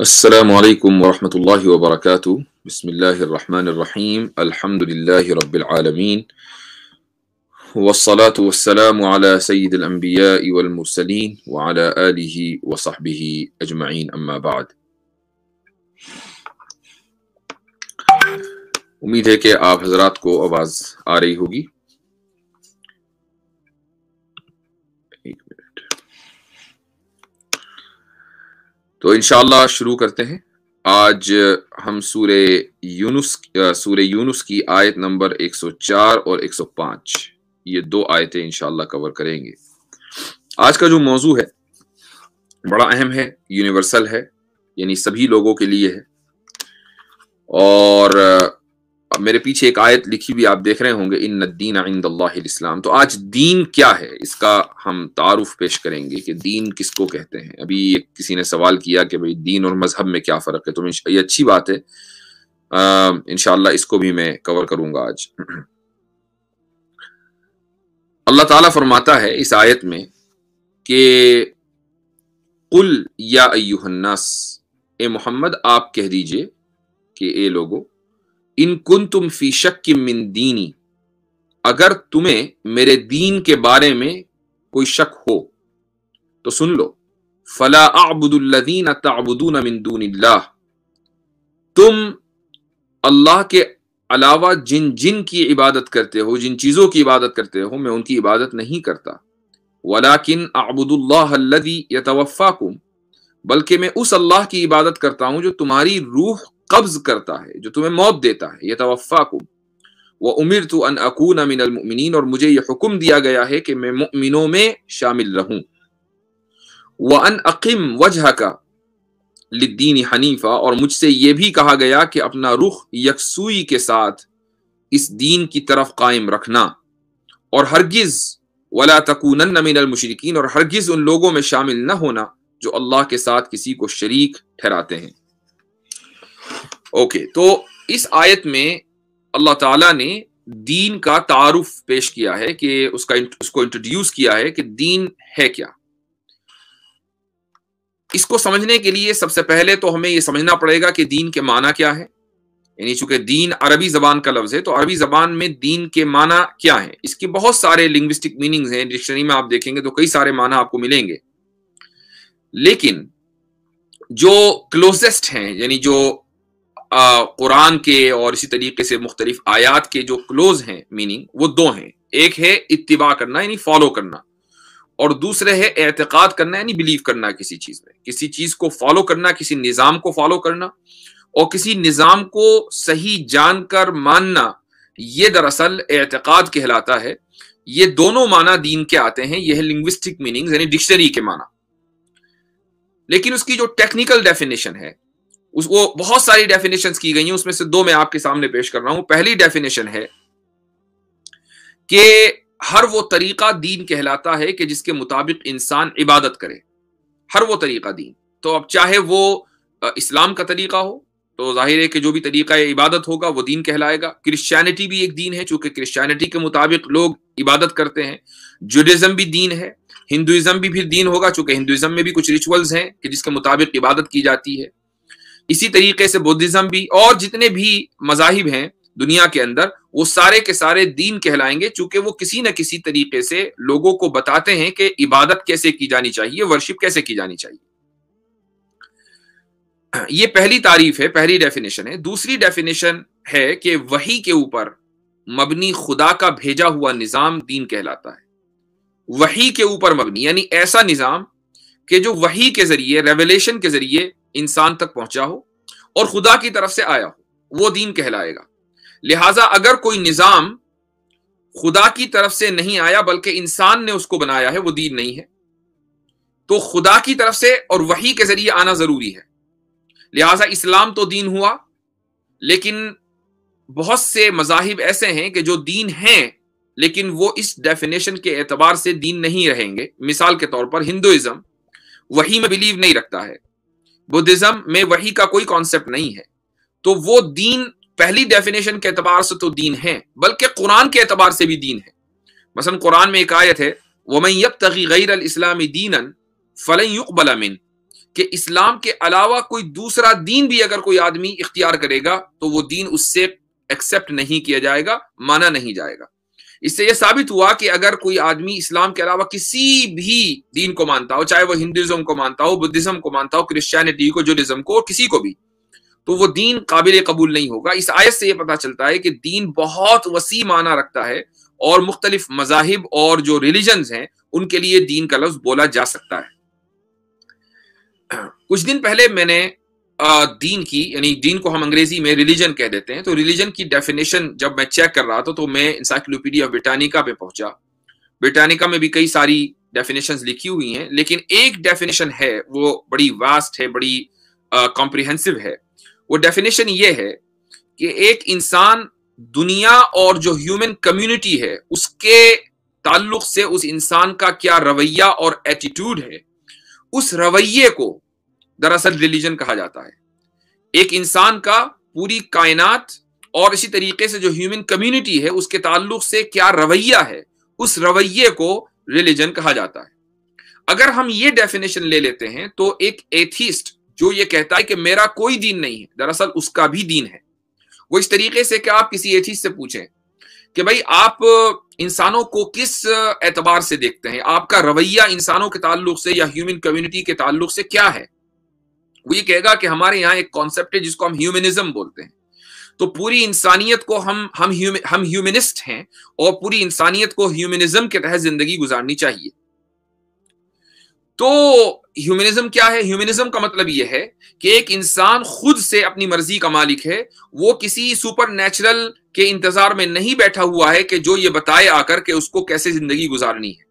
السلام عليكم ورحمة الله وبركاته بسم الله الرحمن الرحيم الحمد لله رب العالمين والصلاة والسلام على سيد الأنبياء والمرسلين وعلى آله وصحبه أجمعين أما بعد امید ہے کہ آپ حضرات کو آواز آ رہی ہوگی तो इनशाला शुरू करते हैं आज हम सूर्य यूनुस सूर्य यूनुस की आयत नंबर 104 और 105 ये दो आयतें इनशाला कवर करेंगे आज का जो मौजू है बड़ा अहम है यूनिवर्सल है यानी सभी लोगों के लिए है और अब मेरे पीछे एक आयत लिखी हुई आप देख रहे होंगे इन दीन इस्लाम तो आज दीन क्या है इसका हम तारुफ पेश करेंगे कि दीन किसको कहते हैं अभी एक किसी ने सवाल किया कि भाई दीन और मजहब में क्या फ़र्क है तो ये अच्छी बात है इनशाला इसको भी मैं कवर करूंगा आज अल्लाह ताला फरमाता है इस आयत में कि कुल या अयुहन्नास ए मोहम्मद आप कह दीजिए कि ए लोगों इन कुन तुम फी शक की मिन दीनी अगर तुम्हें मेरे दीन के बारे में कोई शक हो तो सुन लो फला आबुदुल्लदीन तबुदून मिंदून तुम अल्लाह के अलावा जिन जिन की इबादत करते हो जिन चीज़ों की इबादत करते हो मैं उनकी इबादत नहीं करता वलाकिन आबुदुल्लादी यतवफ़ाकुम बल्कि मैं उस अल्लाह की इबादत करता हूं जो तुम्हारी रूह कब्ज करता है जो तुम्हें मौत देता है यतवफ़ाकुम वह उमिर तो अन अकून मिनमिन और मुझे यह हुक्म दिया गया है कि मैं मुमिनों में शामिल रहूं वह अन अकीम वजह का लिद्दीन हनीफा और मुझसे ये भी कहा गया कि अपना रुख यकसुई के साथ इस दीन की तरफ कायम रखना और हरगिज वला तकून अलमशरकिन और हरगिज उन लोगों में शामिल न होना जो अल्लाह के साथ किसी को शरीक ठहराते हैं ओके तो इस आयत में अल्लाह ताला ने दीन का तारुफ पेश किया है कि उसका उसको इंट्रोड्यूस किया है कि दीन है क्या इसको समझने के लिए सबसे पहले तो हमें यह समझना पड़ेगा कि दीन के माना क्या है यानी चूंकि दीन अरबी जबान का लफ्ज है तो अरबी जबान में दीन के माना क्या है इसके बहुत सारे लिंग्विस्टिक मीनिंग्स हैं डिक्शनरी में आप देखेंगे तो कई सारे माना आपको मिलेंगे लेकिन जो क्लोजेस्ट हैं यानी जो कुरान के और इसी तरीके से मुख्तलिफ आयात के जो क्लोज हैं मीनिंग वो दो हैं एक है इतबा करना यानी फॉलो करना और दूसरे है एतक़ाद करना यानी बिलीव करना किसी चीज़ में किसी चीज़ को फॉलो करना किसी निज़ाम को फॉलो करना और किसी निज़ाम को सही जानकर मानना ये दरअसल एतक़ाद कहलाता है ये दोनों माना दीन के आते हैं यह लिंग्विस्टिक मीनिंग यानी डिक्शनरी के माना लेकिन उसकी जो टेक्निकल डेफिनेशन है उसको बहुत सारी डेफिनेशन की गई हैं उसमें से दो मैं आपके सामने पेश कर रहा हूं पहली डेफिनेशन है कि हर वो तरीका दीन कहलाता है कि जिसके मुताबिक इंसान इबादत करे हर वो तरीका दीन तो अब चाहे वो इस्लाम का तरीका हो तो जाहिर है कि जो भी तरीका है इबादत होगा वो दीन कहलाएगा क्रिश्चियनिटी भी एक दीन है चूंकि क्रिश्चियनिटी के मुताबिक लोग इबादत करते हैं जुडिज्म भी दीन है हिंदुज़म भी फिर दीन होगा चूंकि हिंदुज़म में भी कुछ रिचुअल्स हैं कि जिसके मुताबिक इबादत की जाती है इसी तरीके से बुद्धिज्म भी और जितने भी मजाहिब हैं दुनिया के अंदर वो सारे के सारे दीन कहलाएंगे चूंकि वो किसी न किसी तरीके से लोगों को बताते हैं कि इबादत कैसे की जानी चाहिए वर्शिप कैसे की जानी चाहिए ये पहली तारीफ है पहली डेफिनेशन है दूसरी डेफिनेशन है कि वही के ऊपर मबनी खुदा का भेजा हुआ निज़ाम दीन कहलाता है वही के ऊपर मबनी यानी ऐसा निज़ाम कि जो वही के जरिए रेवलेशन के जरिए इंसान तक पहुंचा हो और खुदा की तरफ से आया हो वो दीन कहलाएगा लिहाजा अगर कोई निज़ाम खुदा की तरफ से नहीं आया बल्कि इंसान ने उसको बनाया है वो दीन नहीं है तो खुदा की तरफ से और वही के जरिए आना जरूरी है लिहाजा इस्लाम तो दीन हुआ लेकिन बहुत से मजाहिब ऐसे हैं कि जो दीन हैं लेकिन वो इस डेफिनेशन के एतबार से दीन नहीं रहेंगे मिसाल के तौर पर हिंदुज़म वही में बिलीव नहीं रखता है बुद्धिज्म में वही का कोई कॉन्सेप्ट नहीं है तो वो दीन पहली डेफिनेशन के एतबार से तो दीन है बल्कि कुरान के एतबार से भी दीन है मसलन कुरान में एक आयत है मैं यब तगी गैर इस्लामी दीन फल युकबला मिन इस्लाम के अलावा कोई दूसरा दीन भी अगर कोई आदमी इख्तियार करेगा तो वो दीन उससे एक्सेप्ट नहीं किया जाएगा माना नहीं जाएगा इससे यह साबित हुआ कि अगर कोई आदमी इस्लाम के अलावा किसी भी दीन को मानता हो चाहे वो हिंदुज्म को मानता हो बुद्धिज़्म को मानता हो क्रिश्चियनिटी को जुडिज़्म को किसी को भी तो वो दीन काबिल कबूल नहीं होगा इस आयत से यह पता चलता है कि दीन बहुत वसी माना रखता है और मुख्तलिफ मजाहिब और जो रिलीजन हैं उनके लिए दीन का लफ्ज बोला जा सकता है कुछ दिन पहले मैंने दीन की यानी दीन को हम अंग्रेजी में रिलीजन कह देते हैं तो रिलीजन की डेफिनेशन जब मैं चेक कर रहा था तो मैं इंसाइक्लोपीडिया ब्रिटानिका पे पहुंचा ब्रिटानिका में भी कई सारी डेफिनेशंस लिखी हुई हैं लेकिन एक डेफिनेशन है वो बड़ी वास्ट है बड़ी कॉम्प्रिहेंसिव है वो डेफिनेशन ये है कि एक इंसान दुनिया और जो ह्यूमन कम्युनिटी है उसके ताल्लुक से उस इंसान का क्या रवैया और एटीट्यूड है उस रवैये को दरअसल रिलीजन कहा जाता है एक इंसान का पूरी कायनात और इसी तरीके से जो ह्यूमन कम्युनिटी है उसके ताल्लुक से क्या रवैया है उस रवैये को रिलीजन कहा जाता है अगर हम ये डेफिनेशन ले लेते हैं तो एक एथिस्ट जो ये कहता है कि मेरा कोई दीन नहीं है दरअसल उसका भी दीन है वो इस तरीके से कि आप किसी एथिस्ट से पूछें कि भाई आप इंसानों को किस एतबार से देखते हैं आपका रवैया इंसानों के ताल्लुक से या ह्यूमन कम्युनिटी के ताल्लुक से क्या है वो ये कहेगा कि हमारे यहाँ एक कॉन्सेप्ट है जिसको हम ह्यूमनिज्म बोलते हैं तो पूरी इंसानियत को हम हम हम ह्यूमनिस्ट हैं और पूरी इंसानियत को ह्यूमनिज्म के तहत जिंदगी गुजारनी चाहिए तो ह्यूमनिज्म क्या है ह्यूमनिज्म का मतलब यह है कि एक इंसान खुद से अपनी मर्जी का मालिक है वो किसी सुपर नेचुरल के इंतजार में नहीं बैठा हुआ है कि जो ये बताए आकर के उसको कैसे जिंदगी गुजारनी है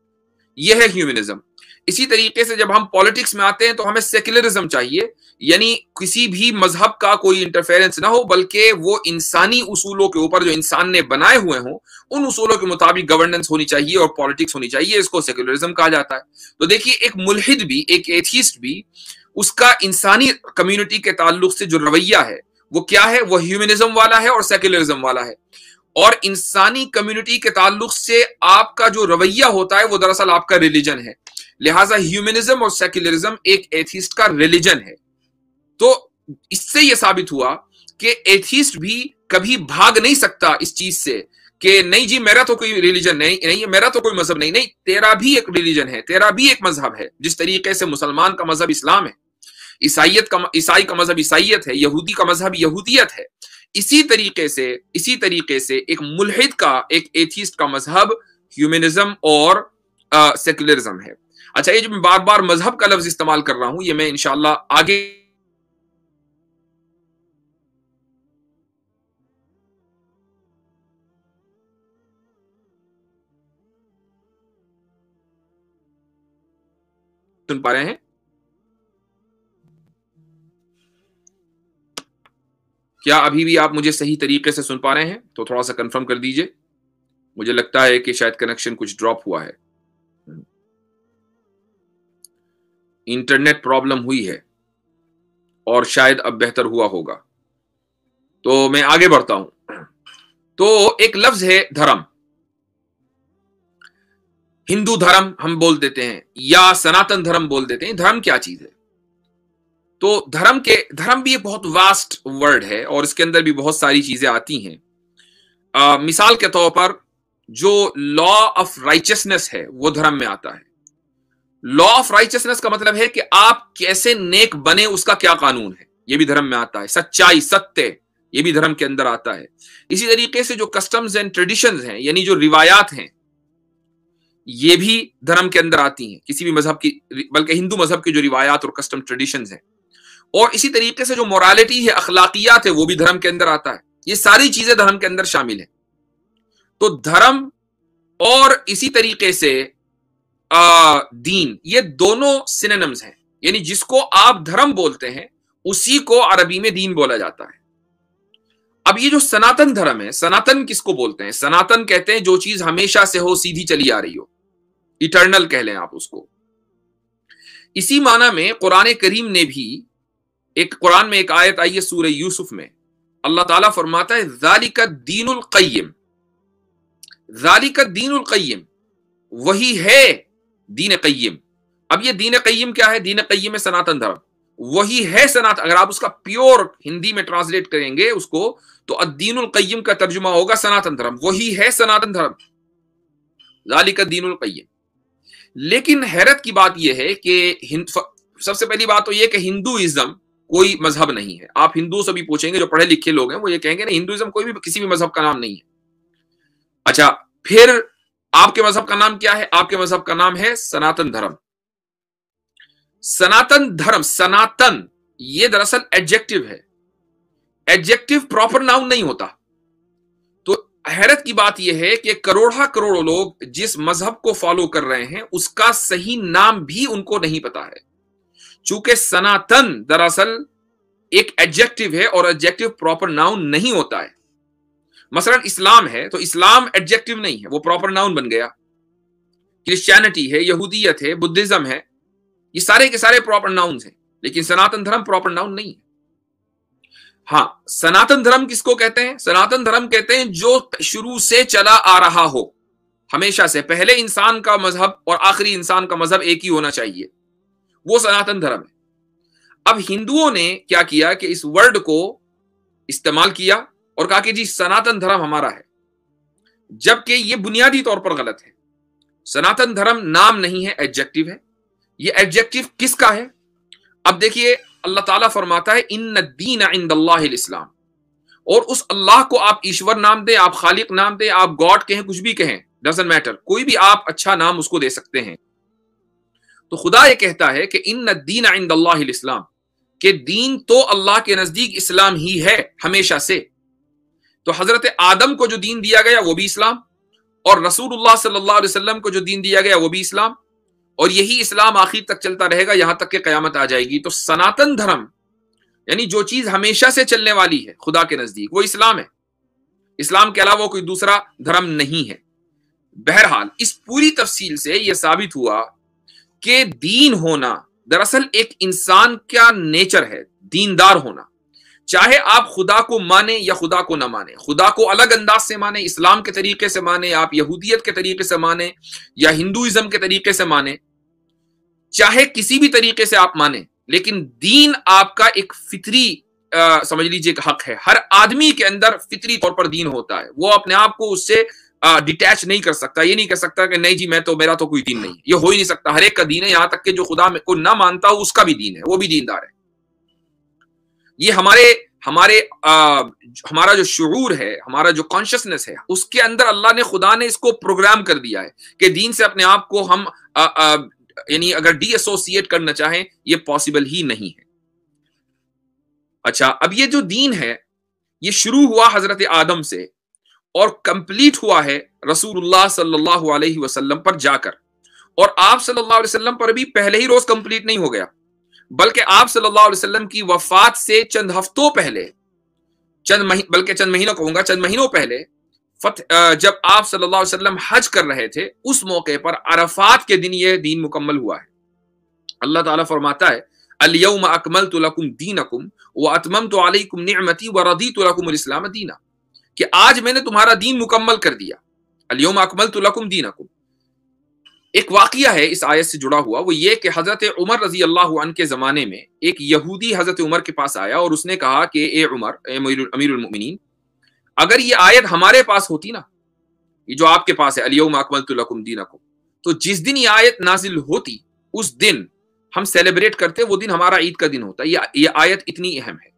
यह है ह्यूमनिज्म इसी तरीके से जब हम पॉलिटिक्स में आते हैं तो हमें सेक्युलरिज्म चाहिए यानी किसी भी मजहब का कोई इंटरफेरेंस ना हो बल्कि वो इंसानी उसूलों के ऊपर जो इंसान ने बनाए हुए हों उन उसूलों के मुताबिक गवर्नेंस होनी चाहिए और पॉलिटिक्स होनी चाहिए इसको सेकुलरिज्म कहा जाता है तो देखिए एक मुलहिद भी एक एथिस्ट भी उसका इंसानी कम्युनिटी के ताल्लुक से जो रवैया है वो क्या है वो ह्यूमनिज्म वाला है और सेक्युलरिज्म वाला है और इंसानी कम्युनिटी के ताल्लुक से आपका जो रवैया होता है वो दरअसल आपका रिलीजन है लिहाजा ह्यूमनिज्म और सेक्युलरिज्म एक एथिस्ट का रिलीजन है तो इससे यह साबित हुआ कि एथिस्ट भी कभी भाग नहीं सकता इस चीज से कि नहीं जी मेरा तो कोई रिलीजन नहीं नहीं मेरा तो कोई मजहब नहीं नहीं तेरा भी एक रिलीजन है तेरा भी एक मजहब है जिस तरीके से मुसलमान का मजहब इस्लाम है ईसाइत का ईसाई का मजहब ईसाइत है यहूदी का मजहब यहूदियत है इसी तरीके से इसी तरीके से एक मुलहिद का एक एथिस्ट का मजहब ह्यूमनिज्म और सेकुलरिज्म है अच्छा ये जो मैं बार बार मजहब का लफ्ज इस्तेमाल कर रहा हूं ये मैं इनशाला आगे सुन पा रहे हैं क्या अभी भी आप मुझे सही तरीके से सुन पा रहे हैं तो थोड़ा सा कंफर्म कर दीजिए मुझे लगता है कि शायद कनेक्शन कुछ ड्रॉप हुआ है इंटरनेट प्रॉब्लम हुई है और शायद अब बेहतर हुआ होगा तो मैं आगे बढ़ता हूं तो एक लफ्ज है धर्म हिंदू धर्म हम बोल देते हैं या सनातन धर्म बोल देते हैं धर्म क्या चीज है तो धर्म के धर्म भी एक बहुत वास्ट वर्ड है और इसके अंदर भी बहुत सारी चीजें आती हैं आ, मिसाल के तौर पर जो लॉ ऑफ राइचसनेस है वो धर्म में आता है लॉ ऑफ राइचसनेस का मतलब है कि आप कैसे नेक बने उसका क्या कानून है ये भी धर्म में आता है सच्चाई सत्य ये भी धर्म के अंदर आता है इसी तरीके से जो कस्टम्स एंड ट्रेडिशंस हैं यानी जो रिवायात हैं ये भी धर्म के अंदर आती हैं किसी भी मजहब की बल्कि हिंदू मजहब की जो रिवायात और कस्टम ट्रेडिशन है और इसी तरीके से जो मोरालिटी है अखलाकियात है वो भी धर्म के अंदर आता है ये सारी चीजें धर्म के अंदर शामिल है तो धर्म और इसी तरीके से आ, दीन ये दोनों सिनेनम्स हैं यानी जिसको आप धर्म बोलते हैं उसी को अरबी में दीन बोला जाता है अब ये जो सनातन धर्म है सनातन किसको बोलते हैं सनातन कहते हैं जो चीज हमेशा से हो सीधी चली आ रही हो इटर्नल कह लें आप उसको इसी माना में कुरान करीम ने भी एक कुरान में एक आयत आई है सूर्य यूसुफ में अल्लाह ताला फरमाता है जालिका दीनुल कय्यम जालिका दीनुल कय्यम वही है दीन कय्यम अब ये दीन कय्यम क्या है दीन कय्यम है सनातन धर्म वही है सनातन अगर आप उसका प्योर हिंदी में ट्रांसलेट करेंगे उसको तो अदीनुल कय्यम का तर्जुमा होगा सनातन धर्म वही है सनातन धर्म जालिका दीन कय्यम लेकिन हैरत की बात यह है कि सबसे पहली बात तो यह कि हिंदुइज्म कोई मजहब नहीं है आप हिंदू से भी पूछेंगे जो पढ़े लिखे लोग हैं वो ये कहेंगे ना हिंदुइज्म कोई भी किसी भी मजहब का नाम नहीं है अच्छा फिर आपके मजहब का नाम क्या है आपके मजहब का नाम है सनातन धर्म सनातन धर्म सनातन ये दरअसल एडजेक्टिव है एडजेक्टिव प्रॉपर नाउन नहीं होता हैरत की बात यह है कि करोड़ा करोड़ों लोग जिस मजहब को फॉलो कर रहे हैं उसका सही नाम भी उनको नहीं पता है चूंकि सनातन दरअसल एक एडजेक्टिव है और एडजेक्टिव प्रॉपर नाउन नहीं होता है मसलन इस्लाम है तो इस्लाम एडजेक्टिव नहीं है वो प्रॉपर नाउन बन गया क्रिश्चियनिटी है यहूदियत है बुद्धिज्म है ये सारे के सारे प्रॉपर नाउन है लेकिन सनातन धर्म प्रॉपर नाउन नहीं है हाँ सनातन धर्म किसको कहते हैं सनातन धर्म कहते हैं जो शुरू से चला आ रहा हो हमेशा से पहले इंसान का मजहब और आखिरी इंसान का मजहब एक ही होना चाहिए वो सनातन धर्म है अब हिंदुओं ने क्या किया कि इस वर्ड को इस्तेमाल किया और कहा कि जी सनातन धर्म हमारा है जबकि ये बुनियादी तौर पर गलत है सनातन धर्म नाम नहीं है एडजेक्टिव है ये एडजेक्टिव किसका है अब देखिए अल्लाह ताला फरमाता है इन दीन इस्लाम और उस अल्लाह को आप ईश्वर नाम दे आप खालिक नाम दे आप गॉड कहें कुछ भी कहें डजेंट मैटर कोई भी आप अच्छा नाम उसको दे सकते हैं तो खुदा ये कहता है कि इन दीन आइंद इस्लाम के दीन तो अल्लाह के नजदीक इस्लाम ही है हमेशा से तो हजरत आदम को जो दीन दिया गया वो भी इस्लाम और रसूल सल्लाम को जो दीन दिया गया वो भी इस्लाम और यही इस्लाम आखिर तक चलता रहेगा यहां तक के कयामत आ जाएगी तो सनातन धर्म यानी जो चीज हमेशा से चलने वाली है खुदा के नजदीक वो इस्लाम है इस्लाम के अलावा कोई दूसरा धर्म नहीं है बहरहाल इस पूरी तफसील से यह साबित हुआ कि दीन होना दरअसल एक इंसान का नेचर है दीनदार होना चाहे आप खुदा को माने या खुदा को ना माने खुदा को अलग अंदाज से माने इस्लाम के तरीके से माने आप यहूदियत के तरीके से माने या हिंदुइज्म के तरीके से माने चाहे किसी भी तरीके से आप माने लेकिन दीन आपका एक फितरी आ, समझ लीजिए एक हक है हर आदमी के अंदर फितरी तौर पर दीन होता है वो अपने आप को उससे डिटैच नहीं कर सकता ये नहीं कर सकता कि नहीं जी मैं तो मेरा तो कोई दीन नहीं ये हो ही नहीं सकता हर एक का दीन है यहां तक कि जो खुदा को ना मानता हो उसका भी दीन है वो भी दीनदार है ये हमारे हमारे आ, हमारा जो शुरूर है हमारा जो कॉन्शियसनेस है उसके अंदर अल्लाह ने खुदा ने इसको प्रोग्राम कर दिया है कि दीन से अपने आप को हम यानी अगर डी एसोसिएट करना चाहें ये पॉसिबल ही नहीं है अच्छा अब ये जो दीन है ये शुरू हुआ हजरत आदम से और कंप्लीट हुआ है रसूलुल्लाह सल्लल्लाहु अलैहि वसल्लम पर जाकर और आप सल्लल्लाहु अलैहि वसल्लम पर भी पहले ही रोज कंप्लीट नहीं हो गया बल्कि आप सल्लल्लाहु अलैहि वसल्लम की वफात से चंद हफ्तों पहले चंद महीन बल्कि चंद महीनों कहूंगा चंद महीनों पहले फत जब आप सल्लल्लाहु अलैहि वसल्लम हज कर रहे थे उस मौके पर अरफात के दिन यह दीन मुकम्मल हुआ है अल्लाह ताला फरमाता है अलयम अकमल तुलकुम दीन अकुम व अतमम तो अलकुम नमती व रदी तुलकुम इस्लाम दीना कि आज मैंने तुम्हारा दीन मुकम्मल कर दिया अलियम अकमल तुलकुम दीन अकुम एक वाकया है इस आयत से जुड़ा हुआ वो ये कि हज़रत उमर रजी अल्लाह के ज़माने में एक यहूदी हज़रत उमर के पास आया और उसने कहा कि ए उमर उमिन अगर ये आयत हमारे पास होती ना ये जो आपके पास है अलियम अकमल दीन तो जिस दिन ये आयत नाजिल होती उस दिन हम सेलिब्रेट करते वो दिन हमारा ईद का दिन होता ये ये आयत इतनी अहम है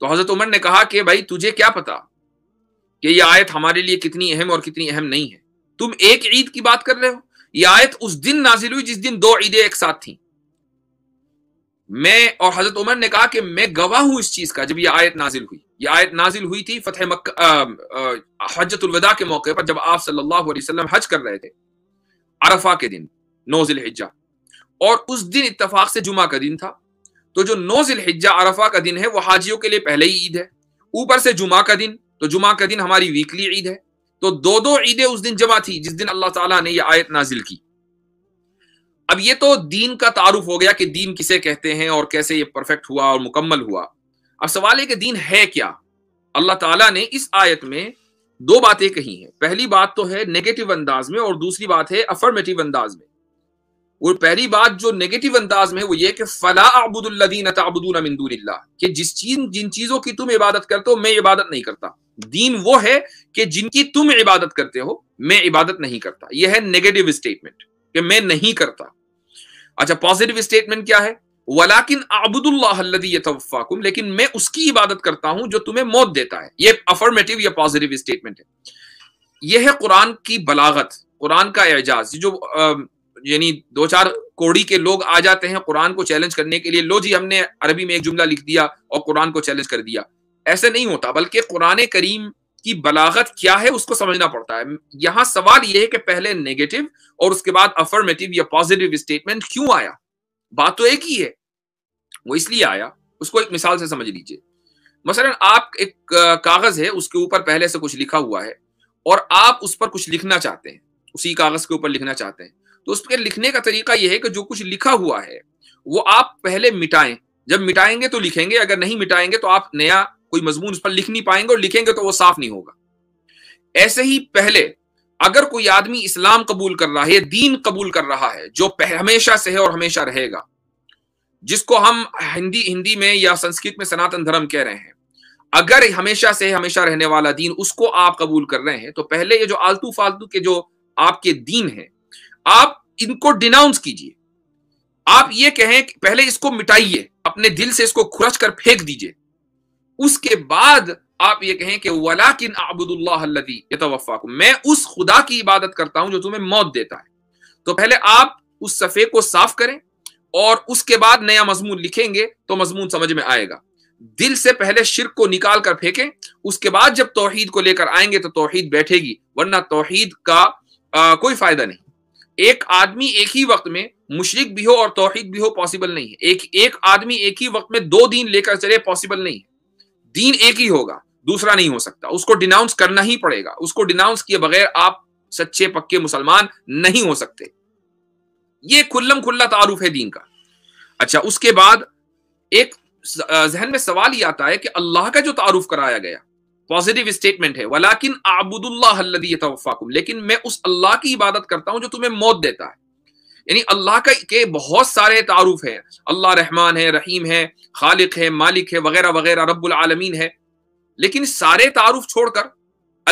तो हज़रत उमर ने कहा कि भाई तुझे क्या पता कि ये आयत हमारे लिए कितनी अहम और कितनी अहम नहीं है तुम एक ईद की बात कर रहे हो ये आयत उस दिन नाजिल हुई जिस दिन दो ईदें एक साथ थी मैं और हजरत उमर ने कहा कि मैं गवाह हूं इस चीज का जब यह आयत नाजिल हुई यह आयत नाजिल हुई थी फतेह मक हजतुलवदा के मौके पर जब आप सल्लल्लाहु अलैहि वसल्लम हज कर रहे थे अरफा के दिन नोजिल हिज्जा और उस दिन इतफाक से जुमा का दिन था तो जो नोजिल हिज्जा अरफा का दिन है वो हाजियों के लिए पहले ही ईद है ऊपर से जुमा का दिन तो जुमा का दिन हमारी वीकली ईद है तो दो दो ईदें उस दिन जमा थी जिस दिन अल्लाह ताला ने ये आयत नाजिल की अब ये तो दीन का तारुफ हो गया कि दीन किसे कहते हैं और कैसे ये परफेक्ट हुआ और मुकम्मल हुआ अब सवाल है कि दीन है क्या अल्लाह ताला ने इस आयत में दो बातें कही हैं पहली बात तो है नेगेटिव अंदाज में और दूसरी बात है अफर्मेटिव अंदाज में और पहली बात जो नेगेटिव अंदाज में है वो ये कि फला अबुदुल्लदीन तबुदून मंदूल्ला कि जिस चीज जिन चीजों की तुम इबादत करते हो मैं इबादत नहीं करता दीन वो है कि जिनकी तुम इबादत करते हो मैं इबादत नहीं करता यह है नेगेटिव स्टेटमेंट कि मैं नहीं करता अच्छा पॉजिटिव स्टेटमेंट क्या है वलाकिन अबुदुल्लादी आबुदुल्लाफाकुम लेकिन मैं उसकी इबादत करता हूं जो तुम्हें मौत देता है यह अफर्मेटिव या पॉजिटिव स्टेटमेंट है यह है कुरान की बलागत कुरान का एजाज जो यानी दो चार कोड़ी के लोग आ जाते हैं कुरान को चैलेंज करने के लिए लो जी हमने अरबी में एक जुमला लिख दिया और कुरान को चैलेंज कर दिया ऐसे नहीं होता बल्कि कुरान करीम की बलागत क्या है उसको समझना पड़ता है यहाँ सवाल यह है कि पहले नेगेटिव और उसके बाद अफर्मेटिव या पॉजिटिव स्टेटमेंट क्यों आया बात तो एक ही है वो इसलिए आया उसको एक मिसाल से समझ लीजिए मसलन आप एक कागज है उसके ऊपर पहले से कुछ लिखा हुआ है और आप उस पर कुछ लिखना चाहते हैं उसी कागज के ऊपर लिखना चाहते हैं तो उसके लिखने का तरीका यह है कि जो कुछ लिखा हुआ है वो आप पहले मिटाएं जब मिटाएंगे तो लिखेंगे अगर नहीं मिटाएंगे तो आप नया कोई मजमून उस पर लिख नहीं पाएंगे और लिखेंगे तो वो साफ नहीं होगा ऐसे ही पहले अगर कोई आदमी इस्लाम कबूल कर रहा है दीन कबूल कर रहा है जो हमेशा से है और हमेशा रहेगा जिसको हम हिंदी हिंदी में या संस्कृत में सनातन धर्म कह रहे हैं अगर हमेशा से हमेशा रहने वाला दीन उसको आप कबूल कर रहे हैं तो पहले ये जो आलतू फालतू के जो आपके दीन है आप इनको डिनाउंस कीजिए आप ये कहें कि पहले इसको मिटाइए अपने दिल से इसको खुरच कर फेंक दीजिए उसके बाद आप ये कहें कि वला वलाकिन अबुदुल्लाफा को मैं उस खुदा की इबादत करता हूं जो तुम्हें मौत देता है तो पहले आप उस सफ़े को साफ करें और उसके बाद नया मजमून लिखेंगे तो मजमून समझ में आएगा दिल से पहले शिरक को निकाल कर फेंकें उसके बाद जब तोहहीद को लेकर आएंगे तो तोहहीद बैठेगी वरना तोहहीद का आ, कोई फायदा नहीं एक आदमी एक ही वक्त में मुशरक भी हो और तोहहीद भी हो पॉसिबल नहीं है एक एक आदमी एक ही वक्त में दो दिन लेकर चले पॉसिबल नहीं दीन एक ही होगा दूसरा नहीं हो सकता उसको डिनाउंस करना ही पड़ेगा उसको डिनाउंस किए बगैर आप सच्चे पक्के मुसलमान नहीं हो सकते ये खुल्लम खुल्ला तारुफ है दीन का अच्छा उसके बाद एक जहन में सवाल ये आता है कि अल्लाह का जो तारुफ कराया गया पॉजिटिव स्टेटमेंट है वलाकिन आबुदुल्लाफाकुम लेकिन मैं उस अल्लाह की इबादत करता हूं जो तुम्हें मौत देता है यानी अल्लाह का के बहुत सारे तारुफ है अल्लाह रहमान है रहीम है खालिक है मालिक है वगैरह वगैरह रबालमीन है लेकिन सारे तारुफ छोड़कर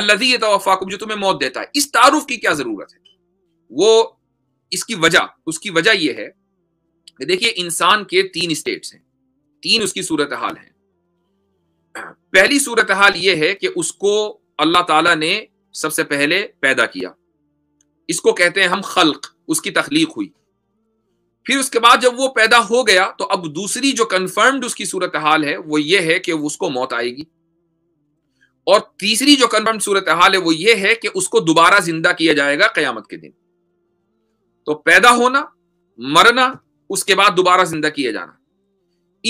अल्लाजी तोफ़ाकुम जो तुम्हें मौत देता है इस तारुफ की क्या ज़रूरत है वो इसकी वजह उसकी वजह यह है देखिए इंसान के तीन स्टेट्स हैं तीन उसकी सूरत हाल है पहली सूरत हाल यह है कि उसको अल्लाह ताला ने सबसे पहले पैदा किया इसको कहते हैं हम खल्क उसकी तख्लीक हुई फिर उसके बाद जब वो पैदा हो गया तो अब दूसरी जो कन्फर्म्ड उसकी सूरत हाल है वो ये है कि उसको मौत आएगी और तीसरी जो कन्फर्म सूरत हाल है वो ये है कि उसको दोबारा जिंदा किया जाएगा कयामत के दिन तो पैदा होना मरना उसके बाद दोबारा जिंदा किया जाना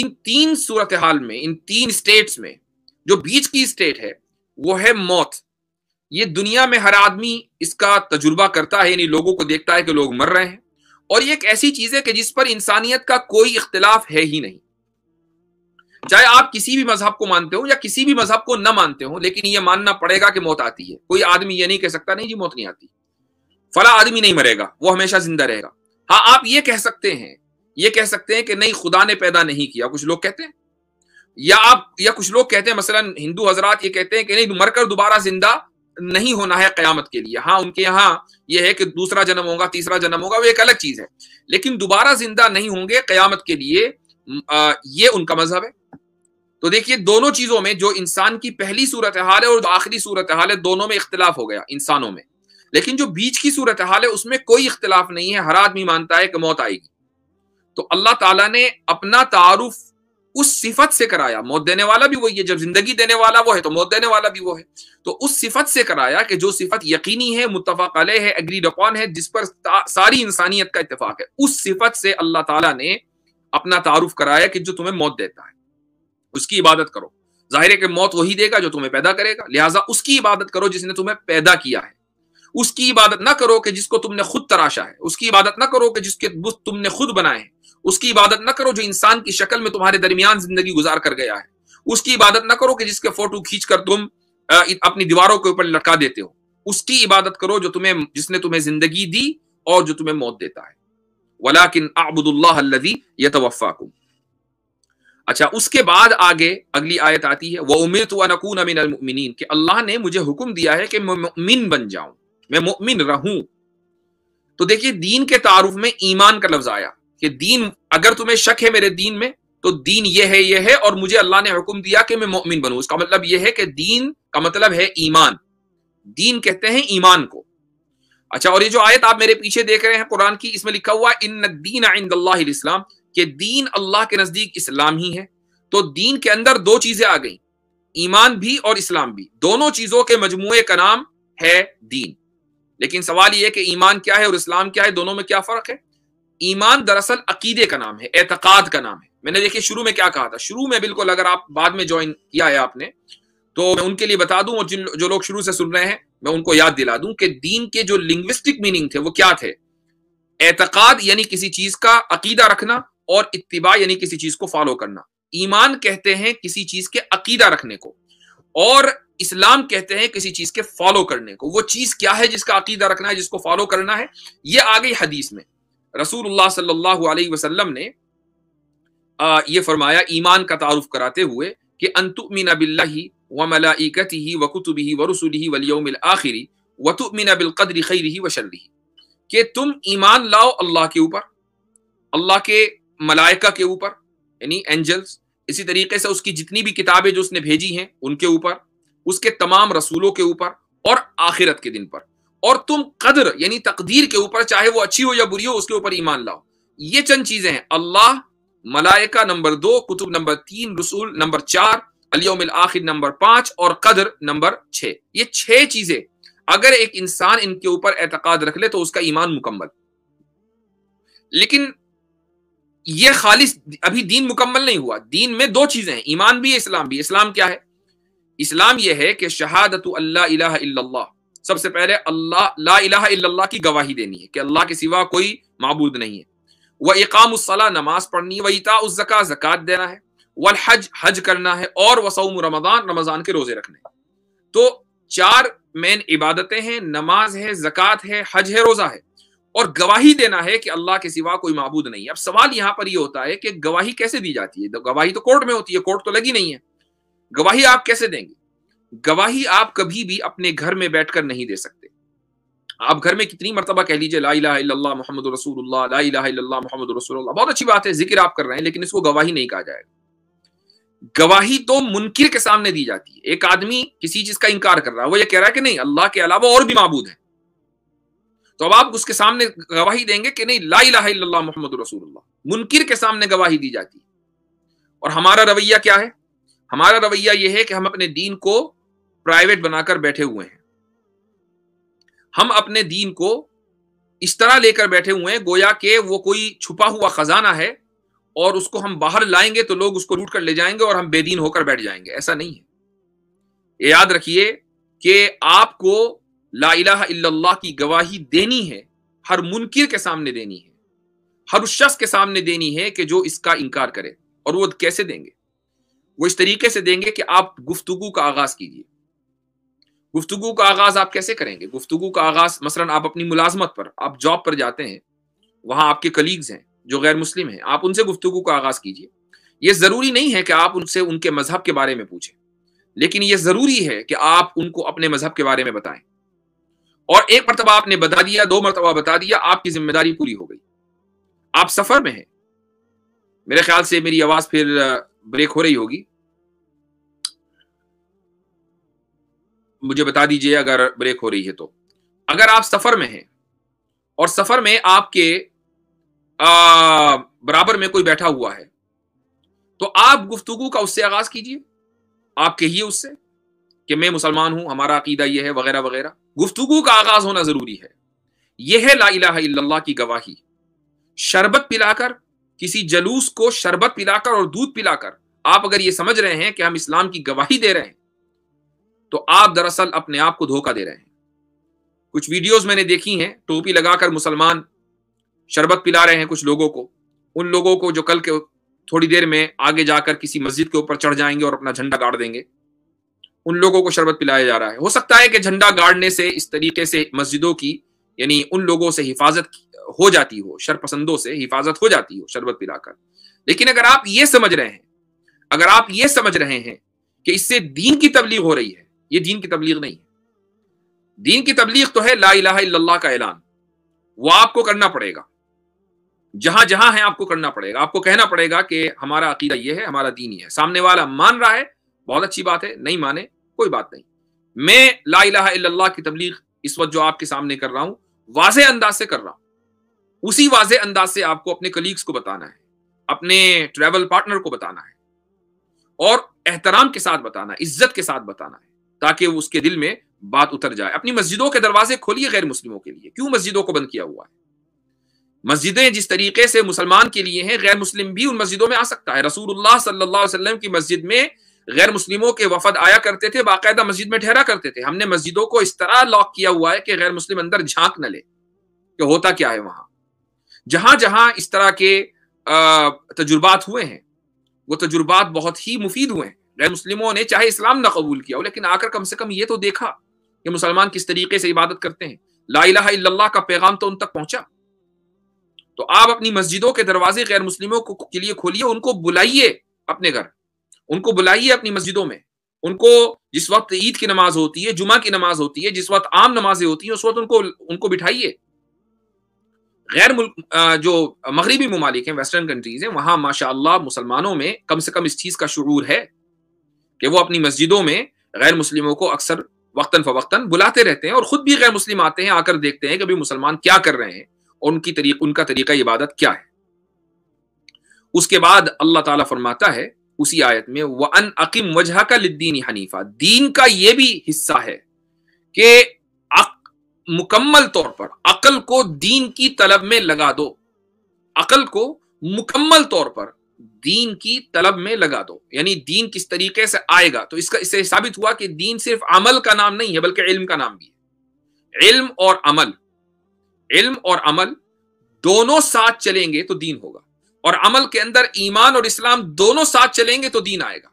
इन तीन सूरत हाल में इन तीन स्टेट्स में जो बीच की स्टेट है वो है मौत ये दुनिया में हर आदमी इसका तजुर्बा करता है यानी लोगों को देखता है कि लोग मर रहे हैं और ये एक ऐसी चीज है कि जिस पर इंसानियत का कोई इख्तलाफ है ही नहीं चाहे आप किसी भी मजहब को मानते हो या किसी भी मजहब को न मानते हो लेकिन यह मानना पड़ेगा कि मौत आती है कोई आदमी यह नहीं कह सकता नहीं जी मौत नहीं आती फला आदमी नहीं मरेगा वो हमेशा जिंदा रहेगा हाँ आप ये कह सकते हैं ये कह सकते हैं कि नहीं खुदा ने पैदा नहीं किया कुछ लोग कहते हैं या आप या कुछ लोग कहते हैं मसलन हिंदू हजरात ये कहते हैं कि नहीं मरकर दोबारा जिंदा नहीं होना है कयामत के लिए हाँ उनके यहाँ यह है कि दूसरा जन्म होगा तीसरा जन्म होगा वो एक अलग चीज है लेकिन दोबारा जिंदा नहीं होंगे कयामत के लिए ये उनका मजहब है तो देखिए दोनों चीजों में जो इंसान की पहली सूरत हाल है और आखिरी सूरत हाल है दोनों में इख्तलाफ हो गया इंसानों में लेकिन जो बीच की सूरत हाल है उसमें कोई इख्तलाफ नहीं है हर आदमी मानता है कि मौत आएगी तो अल्लाह ताला ने अपना तारुफ उस सिफत से कराया मौत देने वाला भी वही है जब जिंदगी देने वाला वो है तो मौत देने वाला भी वो है तो उस सिफत से कराया कि जो सिफत यकीनी है मुतफ़ाक़ है एग्रीड अपॉन है जिस पर सारी इंसानियत का इतफाक है उस सिफत से अल्लाह ताला ने अपना तारुफ कराया कि जो तुम्हें मौत देता है उसकी इबादत करो जाहिर है कि मौत वही देगा जो तुम्हें पैदा करेगा लिहाजा उसकी इबादत करो जिसने तुम्हें पैदा किया है उसकी इबादत ना करो कि जिसको तुमने खुद तराशा है उसकी इबादत ना करो कि जिसके तुमने खुद बनाए हैं उसकी इबादत ना करो जो इंसान की शक्ल में तुम्हारे दरमियान जिंदगी गुजार कर गया है उसकी इबादत ना करो कि जिसके फोटो खींच कर तुम अपनी दीवारों के ऊपर लटका देते हो उसकी इबादत करो जो तुम्हें जिसने तुम्हें जिंदगी दी और जो तुम्हें मौत देता है वलाकिन आबुदुल्लादी यतवफाकुम अच्छा उसके बाद आगे अगली आयत आती है वह उम्मीद तो नकून अमिन कि अल्लाह ने मुझे हुक्म दिया है कि मैं मुमिन बन जाऊं मैं मुमिन रहूं तो देखिए दीन के तारुफ में ईमान का लफ्ज आया कि दीन अगर तुम्हें शक है मेरे दीन में तो दीन ये है ये है और मुझे अल्लाह ने हुक्म दिया कि मैं मोमिन बनू उसका मतलब ये है कि दीन का मतलब है ईमान दीन कहते हैं ईमान को अच्छा और ये जो आयत आप मेरे पीछे देख रहे हैं कुरान की इसमें लिखा हुआ इन दीन आइंद इस्लाम कि दीन अल्लाह के नजदीक इस्लाम ही है तो दीन के अंदर दो चीजें आ गई ईमान भी और इस्लाम भी दोनों चीजों के मजमू का नाम है दीन लेकिन सवाल यह कि ईमान क्या है और इस्लाम क्या है दोनों में क्या फर्क है ईमान दरअसल अकीदे का नाम है एतकाद का नाम है मैंने देखिए शुरू में क्या कहा था शुरू में बिल्कुल अगर आप बाद में ज्वाइन किया है आपने तो मैं उनके लिए बता दूं और जिन जो लोग शुरू से सुन रहे हैं मैं उनको याद दिला दूं कि दीन के जो लिंग्विस्टिक मीनिंग थे वो क्या थे एतकाद यानी किसी चीज का अकीदा रखना और इत्तिबा यानी किसी चीज को फॉलो करना ईमान कहते हैं किसी चीज के अकीदा रखने को और इस्लाम कहते हैं किसी चीज के फॉलो करने को वो चीज क्या है जिसका अकीदा रखना है जिसको फॉलो करना है ये आ गई हदीस में रसूलुल्लाह सल्लल्लाहु अलैहि वसल्लम ने आ, ये फरमाया ईमान का तारुफ कराते हुए कि अंतुमिना बिल्लाहि व मलाइकतिहि व कुतुबिहि व रसुलिहि वल यौमिल आखिरी व तुमिना बिल कद्रि खैरिहि व शर्रिहि कि तुम ईमान लाओ अल्लाह के ऊपर अल्लाह के मलाइका के ऊपर यानी एंजल्स इसी तरीके से उसकी जितनी भी किताबें जो उसने भेजी हैं उनके ऊपर उसके तमाम रसूलों के ऊपर और आखिरत के दिन पर और तुम कदर यानी तकदीर के ऊपर चाहे वो अच्छी हो या बुरी हो उसके ऊपर ईमान लाओ ये चंद चीजें हैं अल्लाह मलाइका नंबर दो कुतुब नंबर तीन रसूल नंबर चार अलियोमिल आखिर नंबर पांच और कदर नंबर छह ये छह चीजें अगर एक इंसान इनके ऊपर एतकाद रख ले तो उसका ईमान मुकम्मल लेकिन ये खालिश अभी दीन मुकम्मल नहीं हुआ दीन में दो चीजें हैं ईमान भी इस्लाम भी इस्लाम क्या है इस्लाम यह है कि शहादत अल्लाह सबसे पहले अल्लाह ला इला की गवाही देनी है कि अल्लाह के सिवा कोई मबूद नहीं है वह इकाम नमाज पढ़नी है वही उस जक़ा जक़ात देना है वल हज हज करना है और वसऊम रमदान रमज़ान के रोज़े रखने तो चार मेन इबादतें हैं नमाज है जक़ात है हज है रोज़ा है और गवाही देना है कि अल्लाह के सिवा कोई मबूद नहीं है अब सवाल यहाँ पर यह होता है कि गवाही कैसे दी जाती है तो गवाही तो कोर्ट में होती है कोर्ट तो लगी नहीं है गवाही आप कैसे देंगे गवाही आप कभी भी अपने घर में बैठकर नहीं दे सकते आप घर में कितनी मरतबा कह लीजिए ला इला मोहम्मद रसूलुल्लाह ला इला मोहम्मद रसूलुल्लाह बहुत अच्छी बात है जिक्र आप कर रहे हैं लेकिन इसको गवाही नहीं कहा जाएगा गवाही तो मुनकिर के सामने दी जाती है एक आदमी किसी चीज का इनकार कर रहा है वो ये कह रहा है कि नहीं अल्लाह के अलावा और भी मबूद है तो अब आप उसके सामने गवाही देंगे कि नहीं ला इला मोहम्मद रसूलुल्लाह मुनकिर के सामने गवाही दी जाती है और हमारा रवैया क्या है हमारा रवैया यह है कि हम अपने दीन को प्राइवेट बनाकर बैठे हुए हैं हम अपने दीन को इस तरह लेकर बैठे हुए हैं गोया के वो कोई छुपा हुआ खजाना है और उसको हम बाहर लाएंगे तो लोग उसको लूट कर ले जाएंगे और हम बेदीन होकर बैठ जाएंगे ऐसा नहीं है ये याद रखिए कि आपको ला इल्लल्लाह की गवाही देनी है हर मुनकिर के सामने देनी है हर उस शख्स के सामने देनी है कि जो इसका इनकार करे और वो कैसे देंगे वो इस तरीके से देंगे कि आप गुफ्तगु का आगाज कीजिए गुफ्तगु का आगाज आप कैसे करेंगे गुफ्तगु का आगाज मसलन आप अपनी मुलाजमत पर आप जॉब पर जाते हैं वहां आपके कलीग्स हैं जो गैर मुस्लिम हैं आप उनसे गुफ्तगु का आगाज कीजिए ये जरूरी नहीं है कि आप उनसे उनके मजहब के बारे में पूछें लेकिन ये जरूरी है कि आप उनको अपने मजहब के बारे में बताएं और एक मरतबा आपने बता दिया दो मरतबा बता दिया आपकी जिम्मेदारी पूरी हो गई आप सफर में हैं मेरे ख्याल से मेरी आवाज फिर ब्रेक हो रही होगी मुझे बता दीजिए अगर ब्रेक हो रही है तो अगर आप सफर में हैं और सफर में आपके आ, बराबर में कोई बैठा हुआ है तो आप गुफ्तगु का उससे आगाज कीजिए आप कहिए उससे कि मैं मुसलमान हूं हमारा अकीदा यह है वगैरह वगैरह गुफ्तगु का आगाज होना जरूरी है यह है ला इलाहा की गवाही शरबत पिलाकर किसी जलूस को शरबत पिलाकर और दूध पिलाकर आप अगर ये समझ रहे हैं कि हम इस्लाम की गवाही दे रहे हैं तो आप दरअसल अपने आप को धोखा दे रहे हैं कुछ वीडियोस मैंने देखी हैं टोपी लगाकर मुसलमान शरबत पिला रहे हैं कुछ लोगों को उन लोगों को जो कल के थोड़ी देर में आगे जाकर किसी मस्जिद के ऊपर चढ़ जाएंगे और अपना झंडा गाड़ देंगे उन लोगों को शरबत पिलाया जा रहा है हो सकता है कि झंडा गाड़ने से इस तरीके से मस्जिदों की यानी उन लोगों से हिफाजत हो जाती हो शरपसंदों से हिफाजत हो जाती हो शरबत पिलाकर लेकिन अगर आप ये समझ रहे हैं अगर आप ये समझ रहे हैं कि इससे दीन की तबलीग हो रही है ये दीन की तबलीग नहीं है दीन की तबलीग तो है ला इलाहा का ऐलान वो आपको करना पड़ेगा जहां जहां है आपको करना पड़ेगा आपको कहना पड़ेगा कि हमारा अकीदा ये है हमारा दीन ये है सामने वाला मान रहा है बहुत अच्छी बात है नहीं माने कोई बात नहीं मैं ला इलाहा की तबलीग इस वक्त जो आपके सामने कर रहा हूं वाज अंदाज से कर रहा हूं उसी वाज अंदाज से आपको अपने कलीग्स को बताना है अपने ट्रेवल पार्टनर को बताना है और एहतराम के साथ बताना इज्जत के साथ बताना है ताकि उसके दिल में बात उतर जाए अपनी मस्जिदों के दरवाजे खोलिए गैर मुस्लिमों के लिए क्यों मस्जिदों को बंद किया हुआ है मस्जिदें जिस तरीके से मुसलमान के लिए हैं गैर मुस्लिम भी उन मस्जिदों में आ सकता है रसूलुल्लाह सल्लल्लाहु अलैहि वसल्लम की मस्जिद में गैर मुस्लिमों के वफद आया करते थे बाकायदा मस्जिद में ठहरा करते थे हमने मस्जिदों को इस तरह लॉक किया हुआ है कि गैर मुस्लिम अंदर झांक न ले कि होता क्या है वहां जहां जहां इस तरह के तजुर्बात हुए हैं वो तजुर्बात बहुत ही मुफीद हुए हैं गैर मुस्लिमों ने चाहे इस्लाम ना कबूल किया हो लेकिन आकर कम से कम ये तो देखा कि मुसलमान किस तरीके से इबादत करते हैं ला इल्लल्लाह का पैगाम तो उन तक पहुंचा तो आप अपनी मस्जिदों के दरवाजे गैर मुस्लिमों को के लिए खोलिए उनको बुलाइए अपने घर उनको बुलाइए अपनी मस्जिदों में उनको जिस वक्त ईद की नमाज होती है जुमा की नमाज होती है जिस वक्त आम नमाजें होती हैं उस वक्त उनको उनको बिठाइए गैर मुल्क जो मगरबी ममालिक हैं वेस्टर्न कंट्रीज हैं वहां माशा मुसलमानों में कम से कम इस चीज का शुरू है कि वो अपनी मस्जिदों में गैर मुस्लिमों को अक्सर वक्ता फवक्ता बुलाते रहते हैं और खुद भी गैर मुस्लिम आते हैं आकर देखते हैं कि अभी मुसलमान क्या कर रहे हैं और उनकी तरीक उनका तरीका इबादत क्या है उसके बाद अल्लाह ताला फरमाता है उसी आयत में वह अन अकीम वजह का लिद्दीन हनीफा दीन का यह भी हिस्सा है कि मुकम्मल तौर पर अकल को दीन की तलब में लगा दो अकल को मुकम्मल तौर पर दीन की तलब में लगा दो यानी दीन किस तरीके से आएगा तो इसका इससे साबित हुआ कि दीन सिर्फ अमल का नाम नहीं है बल्कि इल्म का नाम भी है इल्म और अमल इल्म और अमल दोनों साथ चलेंगे तो दीन होगा और अमल के अंदर ईमान और इस्लाम दोनों साथ चलेंगे तो दीन आएगा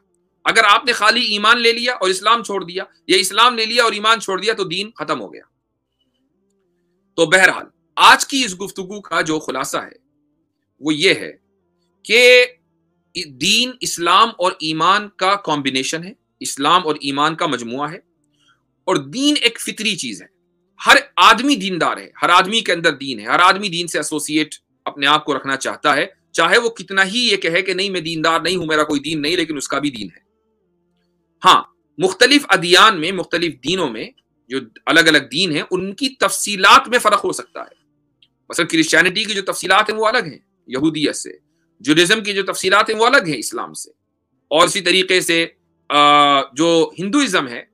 अगर आपने खाली ईमान ले लिया और इस्लाम छोड़ दिया या इस्लाम ले लिया और ईमान छोड़ दिया तो दीन खत्म हो गया तो बहरहाल आज की इस गुफ्तगु का जो खुलासा है वो ये है कि दीन इस्लाम और ईमान का कॉम्बिनेशन है इस्लाम और ईमान का मजमुआ है और दीन एक फितरी चीज है हर आदमी दीनदार है हर आदमी के अंदर दीन है हर आदमी दीन से एसोसिएट अपने आप को रखना चाहता है चाहे वो कितना ही ये कहे कि नहीं मैं दीनदार नहीं हूं मेरा कोई दीन नहीं लेकिन उसका भी दीन है हाँ मुख्तलिफ अदियान में मुख्तलिफ दीनों में जो अलग अलग दीन है उनकी तफसीलात में फर्क हो सकता है मसल क्रिश्चियनिटी की जो तफसीलात है वो अलग है यहूदियत से जुडिज्म की जो तफसीत हैं वो अलग है इस्लाम से और इसी तरीके से जो हिंदुज़म है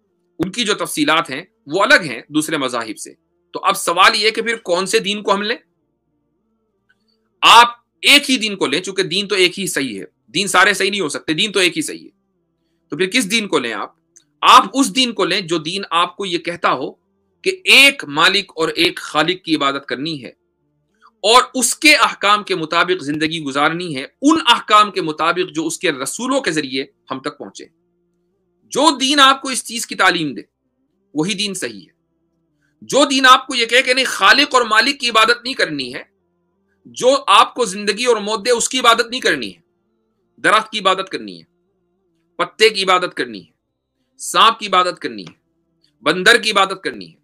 उनकी जो तफसी हैं वो अलग हैं दूसरे मजाहिब से तो अब सवाल ये कि फिर कौन से दीन को हम लें आप एक ही दीन को लें चूंकि दीन तो एक ही सही है दीन सारे सही नहीं हो सकते दीन तो एक ही सही है तो फिर किस दीन को लें आप आप उस दीन को लें जो दीन आपको ये कहता हो कि एक मालिक और एक खालिक की इबादत करनी है और उसके अहकाम के मुताबिक जिंदगी गुजारनी है उन अहकाम के मुताबिक जो उसके रसूलों के जरिए हम तक पहुंचे जो दीन आपको इस चीज की तालीम दे वही दीन सही है जो दीन आपको यह कहे कि नहीं खालिक और मालिक की इबादत नहीं करनी है जो आपको जिंदगी और मौत दे उसकी इबादत नहीं करनी है दरख्त की इबादत करनी है पत्ते की इबादत करनी है सांप की इबादत करनी है बंदर की इबादत करनी है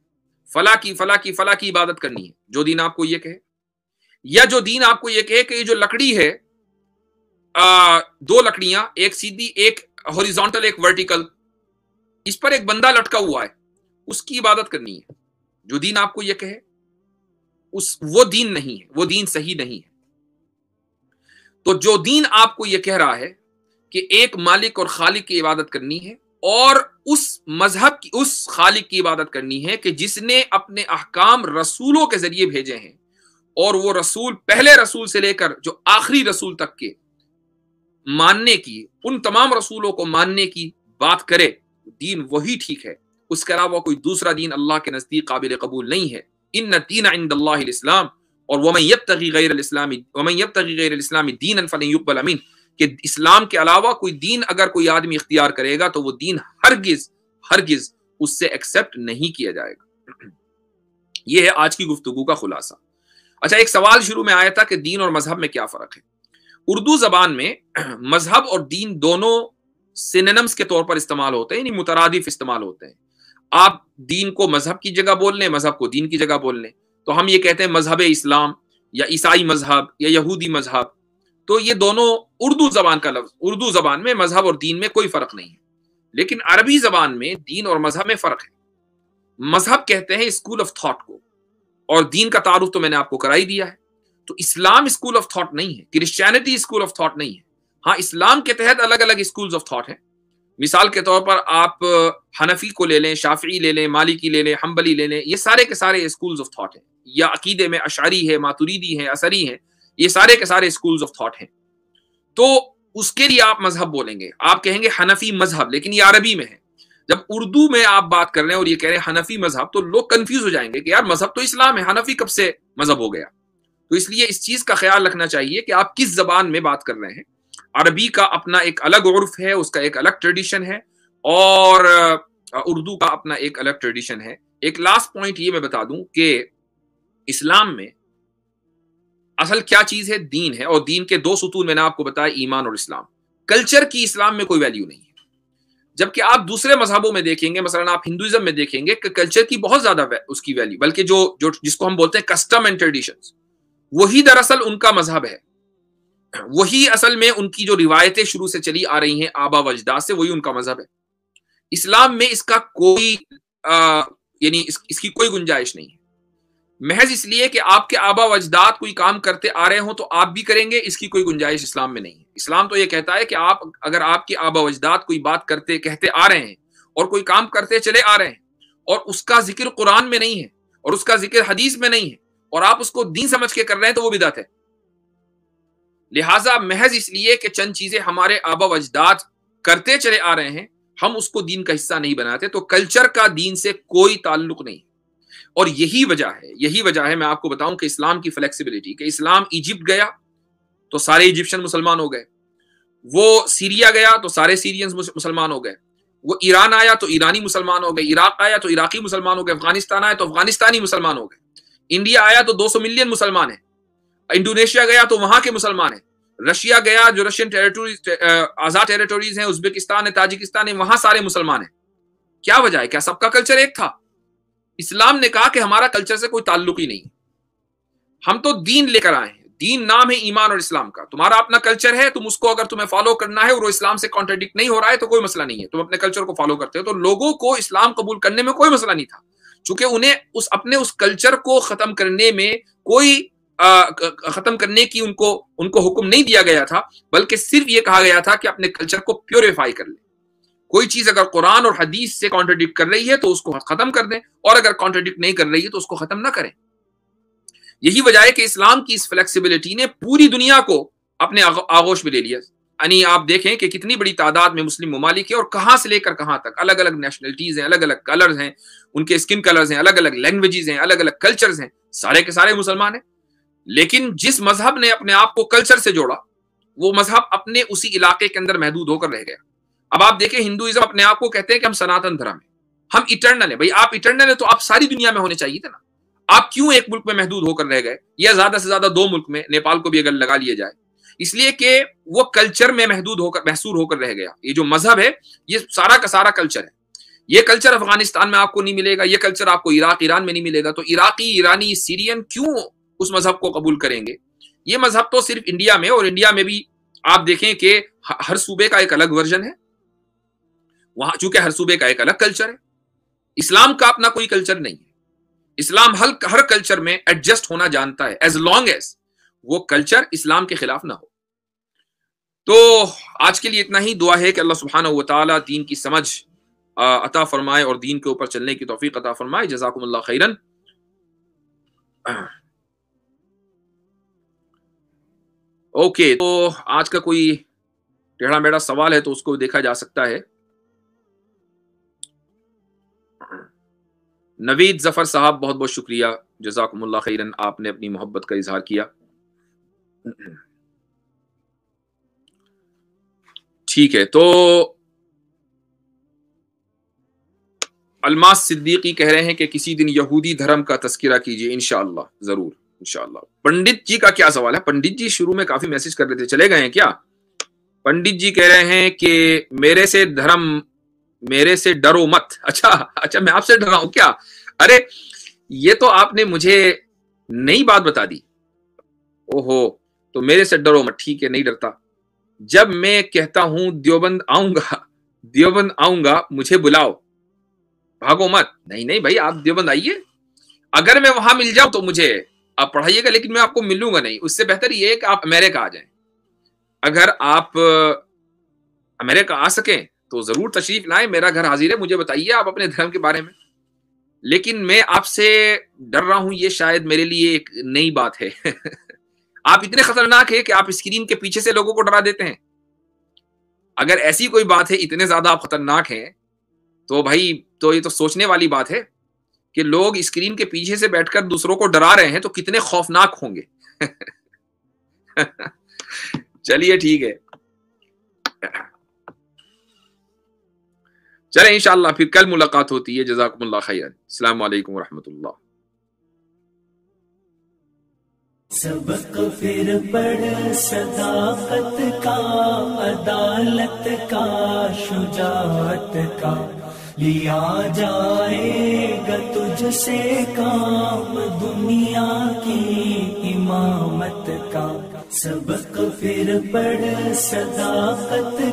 फला की फला की फला की इबादत करनी है जो दीन आपको यह कहे या जो दीन आपको ये कहे कि ये जो लकड़ी है आ, दो लकड़ियां एक सीधी एक हॉरिजॉन्टल एक वर्टिकल इस पर एक बंदा लटका हुआ है उसकी इबादत करनी है जो दीन आपको ये कहे उस वो दीन नहीं है वो दीन सही नहीं है तो जो दीन आपको ये कह रहा है कि एक मालिक और खालिक की इबादत करनी है और उस मजहब की उस खालिक की इबादत करनी है कि जिसने अपने अहकाम रसूलों के जरिए भेजे हैं और वो रसूल पहले रसूल से लेकर जो आखिरी रसूल तक के मानने की उन तमाम रसूलों को मानने की बात करे दीन वही ठीक है उसके अलावा कोई दूसरा दीन अल्लाह के नज़दीक काबिल कबूल नहीं है इन दीन इस्लाम और वमन यब तगी इस्लामी वमन यब तगी दीन फ़लयुबल अमीन कि इस्लाम के अलावा कोई दीन अगर कोई आदमी इख्तियार करेगा तो वो दीन हरगिज हरगिज उससे एक्सेप्ट नहीं किया जाएगा यह है आज की गुफ्तु का खुलासा अच्छा एक सवाल शुरू में आया था कि दीन और मजहब में क्या फर्क है उर्दू जबान में मजहब और दीन दोनों सिनेम्स के तौर पर इस्तेमाल होते हैं यानी मुतरदिफ इस्तेमाल होते हैं आप दीन को मजहब की जगह बोल लें मजहब को दीन की जगह बोल लें तो हम ये कहते हैं मजहब इस्लाम या ईसाई मजहब या यहूदी मजहब तो ये दोनों उर्दू जबान का लफ्ज उर्दू जबान में मजहब और दीन में कोई फर्क नहीं है लेकिन अरबी जबान में दीन और मजहब में फर्क है मजहब कहते हैं स्कूल ऑफ थॉट को और दीन का तारुफ तो मैंने आपको करा ही दिया है तो इस्लाम स्कूल ऑफ थॉट नहीं है क्रिश्चियनिटी स्कूल ऑफ थॉट नहीं है हाँ इस्लाम के तहत अलग अलग स्कूल ऑफ थॉट है मिसाल के तौर पर आप हनफी को ले लें शाफी ले लें मालिकी ले लें हम्बली ले लें ये सारे के सारे स्कूल्स ऑफ थॉट हैं या अकीदे में अशारी है मातुरीदी है असरी है ये सारे के सारे स्कूल्स ऑफ थॉट हैं तो उसके लिए आप मजहब बोलेंगे आप कहेंगे हनफी मजहब लेकिन ये अरबी में है जब उर्दू में आप बात कर रहे हैं और ये कह रहे हैं हनफी मजहब तो लोग कंफ्यूज हो जाएंगे कि यार मजहब तो इस्लाम है हनफी कब से मजहब हो गया तो इसलिए इस चीज का ख्याल रखना चाहिए कि आप किस जबान में बात कर रहे हैं अरबी का अपना एक अलग उर्फ है उसका एक अलग ट्रेडिशन है और उर्दू का अपना एक अलग ट्रेडिशन है एक लास्ट पॉइंट ये मैं बता दूं कि इस्लाम में असल क्या चीज है दीन है और दीन के दो सुतून मैंने आपको बताया ईमान और इस्लाम कल्चर की इस्लाम में कोई वैल्यू नहीं जबकि आप दूसरे मजहबों में देखेंगे मसलन आप हिंदुइज्म में देखेंगे कल्चर की बहुत ज्यादा उसकी वैल्यू बल्कि जो जो जिसको हम बोलते हैं कस्टम एंड ट्रेडिशन वही दरअसल उनका मजहब है वही असल में उनकी जो रिवायतें शुरू से चली आ रही हैं आबा वजदा से वही उनका मजहब है इस्लाम में इसका कोई यानी इस, इसकी कोई गुंजाइश नहीं है महज इसलिए कि आपके आबा वजदात कोई काम करते आ रहे हो तो आप भी करेंगे इसकी कोई गुंजाइश इस्लाम में नहीं है इस्लाम तो ये कहता है कि आप अगर आपके आबा वजदात कोई बात करते कहते आ रहे हैं और कोई काम करते चले आ रहे हैं और उसका जिक्र कुरान में नहीं है और उसका जिक्र हदीस में नहीं है और आप उसको दीन समझ के कर रहे हैं तो वो बिदात है लिहाजा महज इसलिए कि चंद चीजें हमारे आबा अजदाद करते चले आ रहे हैं हम उसको दीन का हिस्सा नहीं बनाते तो कल्चर का दीन से कोई ताल्लुक नहीं और यही वजह है यही वजह है मैं आपको बताऊं कि इस्लाम की फ्लेक्सिबिलिटी कि इस्लाम इजिप्ट गया तो सारे इजिप्शियन मुसलमान हो गए वो सीरिया गया तो सारे सीरियन मुसलमान हो गए वो ईरान आया तो ईरानी मुसलमान हो गए इराक आया तो इराकी मुसलमान हो गए अफगानिस्तान आया तो अफगानिस्तानी मुसलमान हो गए इंडिया आया तो 200 मिलियन मुसलमान है इंडोनेशिया गया तो वहां के मुसलमान है रशिया गया जो रशियन टेरिटोरीज आजाद टेरिटोरीज हैं उज्बेकिस्तान है ताजिकिस्तान है वहां सारे मुसलमान हैं क्या वजह है क्या सबका कल्चर एक था इस्लाम ने कहा कि हमारा कल्चर से कोई ताल्लुक ही नहीं हम तो दीन लेकर आए हैं दीन नाम है ईमान और इस्लाम का तुम्हारा अपना कल्चर है तुम उसको अगर तुम्हें फॉलो करना है और इस्लाम से कॉन्ट्रेडिक्ट नहीं हो रहा है तो कोई मसला नहीं है तुम अपने कल्चर को फॉलो करते हो तो लोगों को इस्लाम कबूल करने में कोई मसला नहीं था चूंकि उन्हें उस अपने उस कल्चर को खत्म करने में कोई खत्म करने की उनको उनको हुक्म नहीं दिया गया था बल्कि सिर्फ ये कहा गया था कि अपने कल्चर को प्योरीफाई कर ले कोई चीज अगर कुरान और हदीस से कॉन्ट्रोडिक्ट कर रही है तो उसको खत्म कर दें और अगर कॉन्ट्रोडिक्ट नहीं कर रही है तो उसको खत्म ना करें यही वजह है कि इस्लाम की इस फ्लेक्सिबिलिटी ने पूरी दुनिया को अपने आगोश में ले लिया यानी आप देखें कि कितनी बड़ी तादाद में मुस्लिम ममालिक है और कहां से लेकर कहां तक अलग अलग नेशनलिटीज हैं अलग अलग कलर्स हैं उनके स्किन कलर्स हैं अलग अलग लैंग्वेजेस हैं अलग अलग कल्चर्स हैं सारे के सारे मुसलमान हैं लेकिन जिस मजहब ने अपने आप को कल्चर से जोड़ा वो मजहब अपने उसी इलाके के अंदर महदूद होकर रह गया अब आप देखें हिंदुइज्म अपने आप को कहते हैं कि हम सनातन धर्म है हम इटर्नल है भाई आप इटर्नल है तो आप सारी दुनिया में होने चाहिए थे ना आप क्यों एक मुल्क में महदूद होकर रह गए या ज्यादा से ज्यादा दो मुल्क में नेपाल को भी अगर लगा लिया जाए इसलिए कि वो कल्चर में महदूद होकर महसूर होकर रह गया ये जो मजहब है ये सारा का सारा कल्चर है ये कल्चर अफगानिस्तान में आपको नहीं मिलेगा ये कल्चर आपको इराक ईरान में नहीं मिलेगा तो इराकी ईरानी सीरियन क्यों उस मजहब को कबूल करेंगे ये मजहब तो सिर्फ इंडिया में और इंडिया में भी आप देखें कि हर सूबे का एक अलग वर्जन है वहां चूंकि हर सूबे का एक अलग कल्चर है इस्लाम का अपना कोई कल्चर नहीं है इस्लाम हर हर कल्चर में एडजस्ट होना जानता है एज लॉन्ग एज वो कल्चर इस्लाम के खिलाफ ना हो तो आज के लिए इतना ही दुआ है कि अल्लाह सुबहान तला दीन की समझ अता फरमाए और दीन के ऊपर चलने की तोफीक अता फरमाए जजाकुमल्ला खैरन ओके तो आज का कोई टेढ़ा मेढ़ा सवाल है तो उसको देखा जा सकता है नवीद जफर साहब बहुत बहुत शुक्रिया जजाकमल्ला खैरन आपने अपनी मोहब्बत का इजहार किया ठीक है तो अलमास सिद्दीकी कह रहे हैं कि किसी दिन यहूदी धर्म का तस्करा कीजिए इनशाला जरूर इनशाला पंडित जी का क्या सवाल है पंडित जी शुरू में काफी मैसेज कर रहे थे चले गए हैं क्या पंडित जी कह रहे हैं कि मेरे से धर्म मेरे से डरो मत अच्छा अच्छा मैं आपसे डरा हूं क्या अरे ये तो आपने मुझे नई बात बता दी ओहो तो मेरे से डरो मत ठीक है नहीं डरता जब मैं कहता हूं दियोबंद आऊंगा दियोबंद आऊंगा मुझे बुलाओ भागो मत नहीं नहीं भाई आप दियोबंद आइए अगर मैं वहां मिल जाऊं तो मुझे आप पढ़ाइएगा लेकिन मैं आपको मिलूंगा नहीं उससे बेहतर ये है कि आप अमेरिका आ जाए अगर आप अमेरिका आ सकें तो जरूर तशरीफ लाए मेरा घर हाजिर है मुझे बताइए आप अपने धर्म के बारे में लेकिन मैं आपसे डर रहा हूं ये शायद मेरे लिए एक नई बात है आप इतने खतरनाक है कि आप स्क्रीन के पीछे से लोगों को डरा देते हैं अगर ऐसी कोई बात है इतने ज्यादा आप खतरनाक हैं तो भाई तो ये तो सोचने वाली बात है कि लोग स्क्रीन के पीछे से बैठकर दूसरों को डरा रहे हैं तो कितने खौफनाक होंगे चलिए ठीक है चले इन फिर कल मुलाकात होती है जजाकुमल्ला खैर अलैक्म वरह सबक फिर बड़ सदाकत का अदालत का शुजात का लिया जाएगा तुझसे काम दुनिया की इमामत का सबक फिर बड़ सदाकत